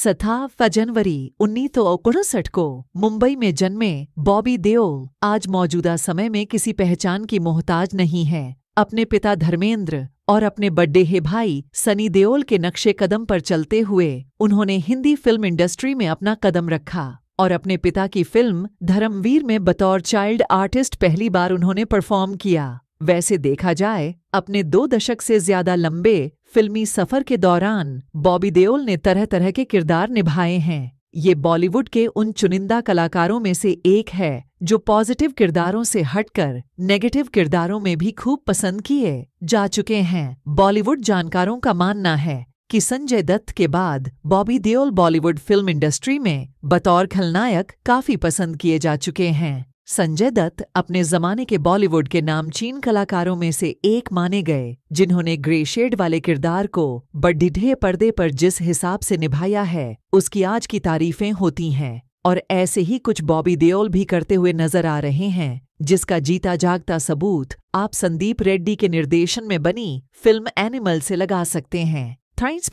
सताव जनवरी उन्नीस को मुंबई में जन्मे बॉबी देओल आज मौजूदा समय में किसी पहचान की मोहताज नहीं है अपने पिता धर्मेंद्र और अपने बड्डे हे भाई सनी देओल के नक्शे कदम पर चलते हुए उन्होंने हिंदी फिल्म इंडस्ट्री में अपना कदम रखा और अपने पिता की फिल्म धर्मवीर में बतौर चाइल्ड आर्टिस्ट पहली बार उन्होंने परफॉर्म किया वैसे देखा जाए अपने दो दशक से ज्यादा लंबे फिल्मी सफर के दौरान बॉबी देओल ने तरह तरह के किरदार निभाए हैं ये बॉलीवुड के उन चुनिंदा कलाकारों में से एक है जो पॉजिटिव किरदारों से हटकर नेगेटिव किरदारों में भी खूब पसंद किए जा चुके हैं बॉलीवुड जानकारों का मानना है कि संजय दत्त के बाद बॉबी देओल बॉलीवुड फिल्म इंडस्ट्री में बतौर खलनायक काफी पसंद किए जा चुके हैं संजय दत्त अपने जमाने के बॉलीवुड के नामचीन कलाकारों में से एक माने गए जिन्होंने ग्रे शेड वाले किरदार को बड्ढीढे पर्दे पर जिस हिसाब से निभाया है उसकी आज की तारीफें होती हैं और ऐसे ही कुछ बॉबी देओल भी करते हुए नजर आ रहे हैं जिसका जीता जागता सबूत आप संदीप रेड्डी के निर्देशन में बनी फिल्म एनिमल से लगा सकते हैं थैंक्स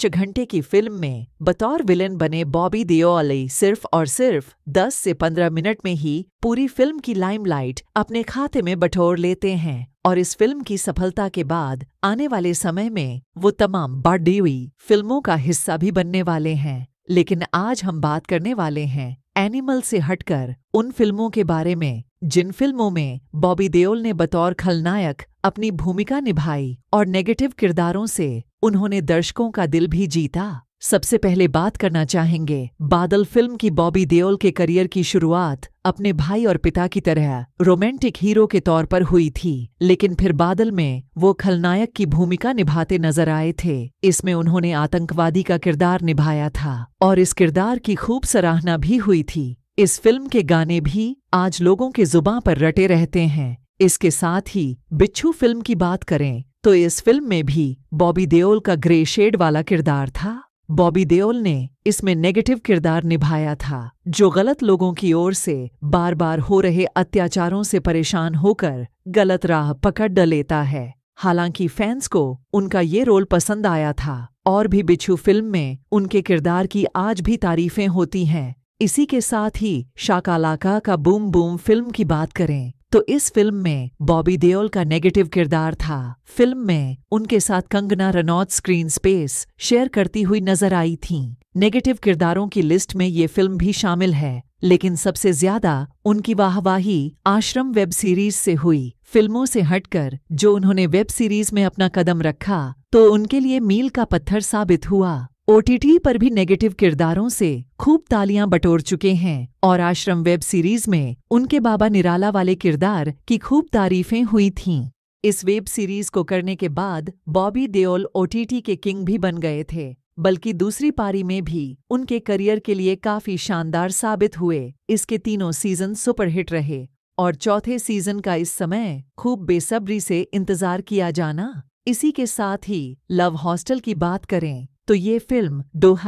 चिघंटे की फिल्म में बतौर विलेन बने बॉबी देओले सिर्फ और सिर्फ 10 से 15 मिनट में ही पूरी फिल्म की लाइमलाइट अपने खाते में बटोर लेते हैं और इस फिल्म की सफलता के बाद आने वाले समय में वो तमाम बढ़ी हुई फिल्मों का हिस्सा भी बनने वाले हैं लेकिन आज हम बात करने वाले हैं एनिमल से हटकर उन फिल्मों के बारे में जिन फिल्मों में बॉबी देओल ने बतौर खलनायक अपनी भूमिका निभाई और नेगेटिव किरदारों से उन्होंने दर्शकों का दिल भी जीता सबसे पहले बात करना चाहेंगे बादल फिल्म की बॉबी देओल के करियर की शुरुआत अपने भाई और पिता की तरह रोमांटिक हीरो के तौर पर हुई थी लेकिन फिर बादल में वो खलनायक की भूमिका निभाते नजर आए थे इसमें उन्होंने आतंकवादी का किरदार निभाया था और इस किरदार की खूब सराहना भी हुई थी इस फिल्म के गाने भी आज लोगों के जुबां पर रटे रहते हैं इसके साथ ही बिच्छू फिल्म की बात करें तो इस फिल्म में भी बॉबी देओल का ग्रे शेड वाला किरदार था बॉबी देओल ने इसमें नेगेटिव किरदार निभाया था जो गलत लोगों की ओर से बार बार हो रहे अत्याचारों से परेशान होकर गलत राह पकड़ डलेता है हालांकि फैंस को उनका ये रोल पसंद आया था और भी बिच्छू फिल्म में उनके किरदार की आज भी तारीफें होती हैं इसी के साथ ही शाकालाका का बूम बूम फिल्म की बात करें तो इस फिल्म में बॉबी देओल का नेगेटिव किरदार था फिल्म में उनके साथ Kangana Ranaut screen space share करती हुई नजर आई थीं। नेगेटिव किरदारों की लिस्ट में ये फिल्म भी शामिल है लेकिन सबसे ज्यादा उनकी वाहवाही आश्रम वेब सीरीज से हुई फिल्मों से हटकर जो उन्होंने वेब सीरीज में अपना कदम रखा तो उनके लिए मील का पत्थर साबित हुआ ओटीटी पर भी नेगेटिव किरदारों से खूब तालियां बटोर चुके हैं और आश्रम वेब सीरीज में उनके बाबा निराला वाले किरदार की खूब तारीफें हुई थीं इस वेब सीरीज को करने के बाद बॉबी देओल ओटीटी के किंग भी बन गए थे बल्कि दूसरी पारी में भी उनके करियर के लिए काफी शानदार साबित हुए इसके तीनों सीजन सुपरहिट रहे और चौथे सीजन का इस समय खूब बेसब्री से इंतजार किया जाना इसी के साथ ही लव हॉस्टल की बात करें तो ये फिल्म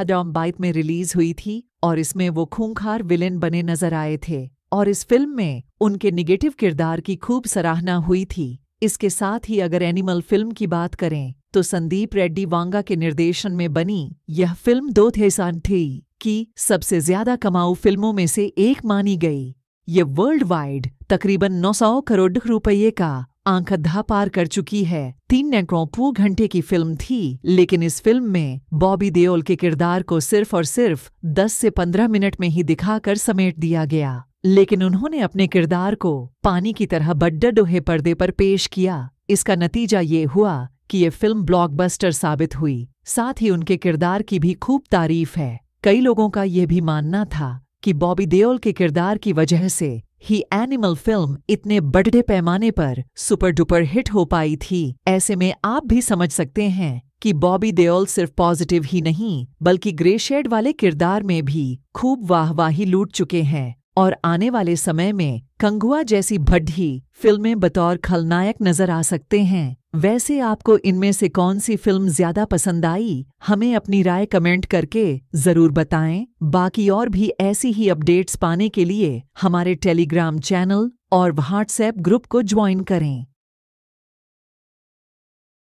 डॉम बाइक में रिलीज हुई थी और इसमें वो खूंखार विलेन बने नजर आए थे और इस फिल्म में उनके निगेटिव किरदार की खूब सराहना हुई थी इसके साथ ही अगर एनिमल फिल्म की बात करें तो संदीप रेड्डी वांगा के निर्देशन में बनी यह फिल्म दो थेसान थी कि सबसे ज्यादा कमाऊ फिल्मों में से एक मानी गई ये वर्ल्ड वाइड तकरीबन 900 करोड़ रुपये का आंख अद्धा पार कर चुकी है तीन नेक्रोपू घंटे की फिल्म थी लेकिन इस फिल्म में बॉबी देओल के किरदार को सिर्फ और सिर्फ 10 से 15 मिनट में ही दिखाकर समेट दिया गया लेकिन उन्होंने अपने किरदार को पानी की तरह बड्डा डोहे पर्दे पर पेश किया इसका नतीजा ये हुआ कि ये फिल्म ब्लॉकबस्टर साबित हुई साथ ही उनके किरदार की भी खूब तारीफ है कई लोगों का ये भी मानना था कि बॉबी देओल के किरदार की वजह से ही एनिमल फिल्म इतने बड़े पैमाने पर सुपर डुपर हिट हो पाई थी ऐसे में आप भी समझ सकते हैं कि बॉबी देओल सिर्फ पॉजिटिव ही नहीं बल्कि ग्रे शेड वाले किरदार में भी खूब वाहवाही लूट चुके हैं और आने वाले समय में कंगुआ जैसी भड्ढी फिल्में बतौर खलनायक नजर आ सकते हैं वैसे आपको इनमें से कौन सी फिल्म ज्यादा पसंद आई हमें अपनी राय कमेंट करके जरूर बताएं बाकी और भी ऐसी ही अपडेट्स पाने के लिए हमारे टेलीग्राम चैनल और व्हाट्सएप ग्रुप को ज्वाइन करें